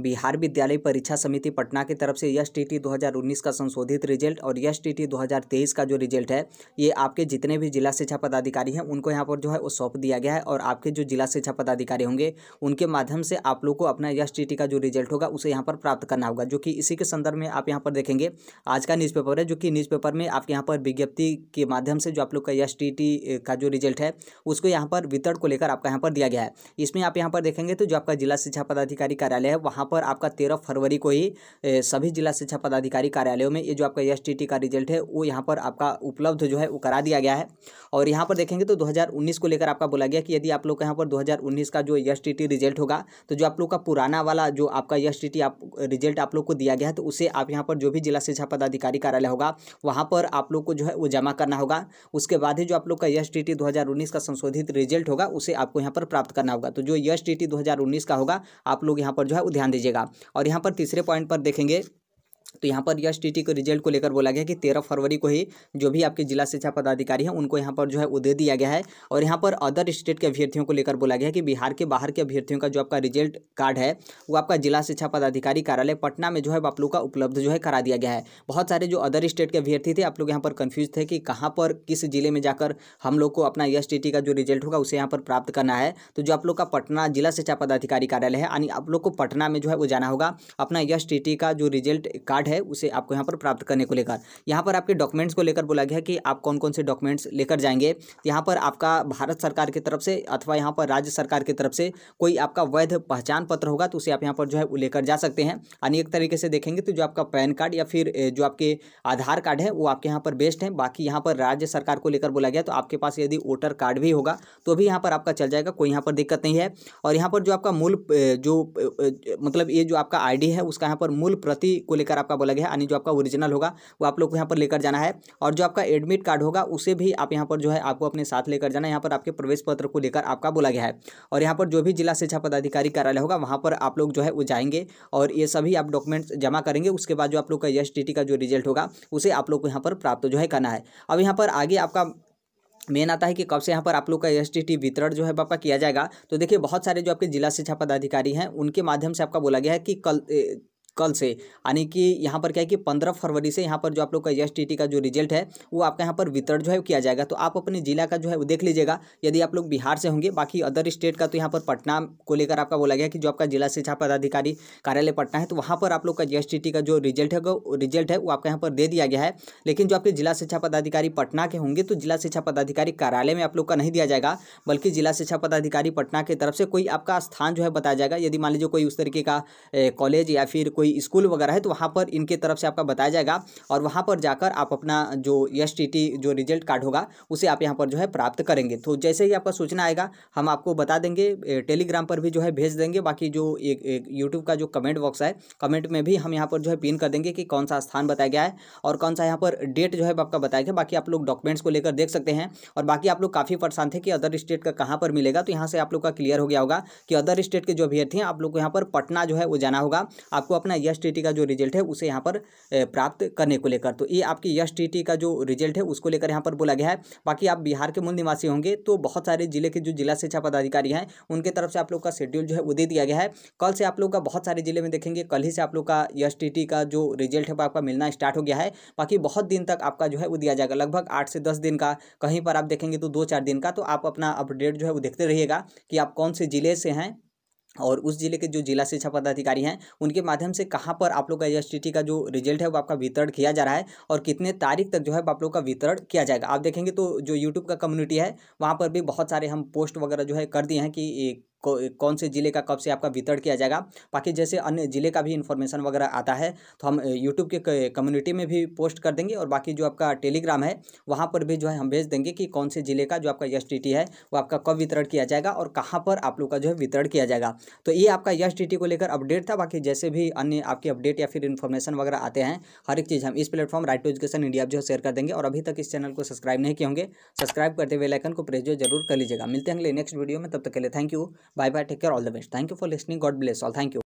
बिहार विद्यालय परीक्षा समिति पटना की तरफ से यश टी टी का संशोधित रिजल्ट और यश टी टी का जो रिजल्ट है ये आपके जितने भी जिला शिक्षा पदाधिकारी हैं उनको यहाँ पर जो है वो सौंप दिया गया है और आपके जो जिला शिक्षा पदाधिकारी होंगे उनके माध्यम से आप लोग को अपना यश टी टी का जो रिजल्ट होगा उसे यहाँ पर प्राप्त करना होगा जो कि इसी के संदर्भ में आप यहाँ पर देखेंगे आज का न्यूज़ है जो कि न्यूज़ में आपके यहाँ पर विज्ञप्ति के माध्यम से जो आप लोग का यश टी टी का जो रिजल्ट है उसको यहाँ पर वितरण को लेकर आपका यहाँ पर दिया गया है इसमें आप यहाँ पर देखेंगे तो जो आपका जिला शिक्षा पदाधिकारी कार्यालय है वहाँ यहाँ पर आपका तेरह फरवरी को ही सभी जिला शिक्षा पदाधिकारी कार्यालयों में ये जो आपका एस का रिजल्ट है वो यहाँ पर आपका उपलब्ध जो है वो करा दिया गया है और यहाँ पर देखेंगे तो 2019 को लेकर आपका बोला गया कि यदि आप लोग यहाँ पर 2019 का जो एस रिजल्ट होगा तो जो आप लोग का पुराना वाला जो आपका एस आप रिजल्ट आप लोग को दिया गया है तो उसे आप यहाँ पर जो भी जिला शिक्षा पदाधिकारी कार्यालय होगा वहाँ पर आप लोग को जो है वो जमा करना होगा उसके बाद ही जो आप लोग का एस टी का संशोधित रिजल्ट होगा उसे आपको यहाँ पर प्राप्त करना होगा तो जो एस टी का होगा आप लोग यहाँ पर जो है वो ध्यान ध्यान दीजिएगा और यहाँ पर तीसरे पॉइंट पर देखेंगे तो यहाँ पर यश टी के रिजल्ट को लेकर बोला गया कि तेरह फरवरी को ही जो भी आपके जिला शिक्षा पदाधिकारी हैं उनको यहाँ पर जो है वो दे दिया गया है और यहाँ पर अदर स्टेट के अभ्यर्थियों को लेकर बोला गया है कि बिहार के बाहर के अभ्यर्थियों का जो आपका रिजल्ट कार्ड है वो आपका जिला शिक्षा पदाधिकारी कार्यालय पटना में जो है आप लोग का उपलब्ध जो है करा दिया गया है बहुत सारे जो अदर स्टेट के अभ्यर्थी थे आप लोग यहाँ पर कन्फ्यूज थे कि कहाँ पर किस जिले में जाकर हम लोग को अपना टी का जो रिजल्ट होगा उसे यहाँ पर प्राप्त करना है तो जो आप लोग का पटना जिला शिक्षा पदाधिकारी कार्यालय है यानी आप लोग को पटना में जो है वो जाना होगा अपना टी का जो रिजल्ट कार्ड कार्ड है उसे आपको यहाँ पर प्राप्त करने को लेकर यहाँ पर आपके डॉक्यूमेंट्स को लेकर बोला गया कि आप कौन कौन से डॉक्यूमेंट्स लेकर जाएंगे यहाँ पर आपका भारत सरकार की तरफ से अथवा यहाँ पर राज्य सरकार की तरफ से कोई आपका वैध पहचान पत्र होगा तो उसे आप यहाँ पर जो है वो लेकर जा सकते हैं अनेक तरीके से देखेंगे तो जो आपका पैन कार्ड या फिर जो आपके आधार कार्ड है वो आपके यहाँ पर बेस्ट है बाकी यहाँ पर राज्य सरकार को लेकर बोला गया तो आपके पास यदि वोटर कार्ड भी होगा तो भी यहाँ पर आपका चल जाएगा कोई यहाँ पर दिक्कत नहीं है और यहाँ पर जो आपका मूल जो मतलब ये जो आपका आई है उसका यहाँ पर मूल प्रति को लेकर आपका आपका बोला गया है यानी जो आपका ओरिजिनल होगा वो आप लोग को यहाँ पर लेकर जाना है और जो आपका एडमिट कार्ड होगा उसे भी आप यहाँ पर जो है आपको अपने साथ लेकर जाना है यहाँ पर आपके प्रवेश पत्र को लेकर आपका बोला गया है और यहाँ पर जो भी जिला शिक्षा पदाधिकारी कार्यालय होगा वहाँ पर आप लोग जो है वो जाएंगे और ये सभी आप डॉक्यूमेंट्स जमा करेंगे उसके बाद जो आप लोग का एस का जो रिजल्ट होगा उसे आप लोग को यहाँ पर प्राप्त जो है करना है अब यहाँ पर आगे आपका मेन आता है कि कब से यहाँ पर आप लोग का एस वितरण जो है आपका किया जाएगा तो देखिए बहुत सारे जो आपके जिला शिक्षा पदाधिकारी हैं उनके माध्यम से आपका बोला गया है कि कल ए, कल से यानी कि यहाँ पर क्या है कि पंद्रह फरवरी से यहाँ पर जो आप लोग का एस का जो रिजल्ट है वो आपका यहाँ पर वितरण जो है किया जाएगा तो आप अपने जिला का जो है वो देख लीजिएगा यदि आप लोग बिहार से होंगे बाकी अदर स्टेट का तो यहाँ पर पटना को लेकर आपका बोला गया कि जो आपका जिला शिक्षा पदाधिकारी कार्यालय पटना है तो वहाँ पर आप लोग का एस का जो रिजल्ट है रिजल्ट है वो आपका यहाँ पर दे दिया गया है लेकिन जो आपके जिला शिक्षा पदाधिकारी पटना के होंगे तो जिला शिक्षा पदाधिकारी कार्यालय में आप लोग का नहीं दिया जाएगा बल्कि जिला शिक्षा पदाधिकारी पटना की तरफ से कोई आपका स्थान जो है बताया जाएगा यदि मान लीजिए कोई उस तरीके का कॉलेज या फिर कोई कोई स्कूल वगैरह है तो वहाँ पर इनके तरफ से आपका बताया जाएगा और वहाँ पर जाकर आप अपना जो एस जो रिजल्ट कार्ड होगा उसे आप यहाँ पर जो है प्राप्त करेंगे तो जैसे ही आपका सूचना आएगा हम आपको बता देंगे टेलीग्राम पर भी जो है भेज देंगे बाकी जो एक, एक यूट्यूब का जो कमेंट बॉक्स है कमेंट में भी हम यहाँ पर जो है पिन कर देंगे कि कौन सा स्थान बताया गया है और कौन सा यहाँ पर डेट जो है आपका बताया गया बाकी आप लोग डॉक्यूमेंट्स को लेकर देख सकते हैं और बाकी आप लोग काफ़ी परेशान थे कि अदर स्टेट का कहाँ पर मिलेगा तो यहाँ से आप लोग का क्लियर हो गया होगा कि अदर स्टेट के जो अभ्यर्थी हैं आप लोग को यहाँ पर पटना जो है वो जाना होगा आपको अपना ना यश टी का जो रिजल्ट है उसे यहाँ पर प्राप्त करने को लेकर तो ये आपकी यश टी का जो रिजल्ट है उसको लेकर यहाँ पर बोला गया है बाकी आप बिहार के मूल निवासी होंगे तो बहुत सारे जिले के जो जिला शिक्षा पदाधिकारी हैं उनके तरफ से आप लोग का शेड्यूल जो है वो दे दिया गया है कल से आप लोग का बहुत सारे जिले में देखेंगे कल ही से आप लोग का यश का जो रिजल्ट है वो आपका मिलना स्टार्ट हो गया है बाकी बहुत दिन तक आपका जो है वो दिया जाएगा लगभग आठ से दस दिन का कहीं पर आप देखेंगे तो दो चार दिन का तो आप अपना अपडेट जो है वो देखते रहिएगा कि आप कौन से ज़िले से हैं और उस जिले के जो जिला शिक्षा पदाधिकारी हैं उनके माध्यम से कहाँ पर आप लोग का एस का जो रिजल्ट है वो आपका वितरण किया जा रहा है और कितने तारीख तक जो है आप लोग का वितरण किया जाएगा आप देखेंगे तो जो यूट्यूब का कम्युनिटी है वहाँ पर भी बहुत सारे हम पोस्ट वगैरह जो है कर दिए हैं कि कौन से ज़िले का कब से आपका वितरण किया जाएगा बाकी जैसे अन्य ज़िले का भी इन्फॉर्मेशन वगैरह आता है तो हम यूट्यूब के कम्युनिटी में भी पोस्ट कर देंगे और बाकी जो आपका टेलीग्राम है वहाँ पर भी जो है हम भेज देंगे कि कौन से ज़िले का जो आपका यस है वो आपका कब वितरण किया जाएगा और कहाँ पर आप लोग का जो है वितरण किया जाएगा तो ये आपका यस को लेकर अपडेट था बाकी जैसे भी अन्य आपकी अपडेट या फिर इन्फॉर्मेशन वगैरह आते हैं हर एक चीज़ हम इस platform right to education India जो है शेयर कर देंगे और अभी तक इस चैनल को सब्सक्राइब नहीं किए होंगे सब्सक्राइब करते हुए लाइकन को प्रेस जो जरूर कर लीजिएगा मिलते हैं अगले नेक्स्ट वीडियो में तब तक के लिए thank you Bye bye. Take care. All the best. Thank you for listening. God bless all. Thank you.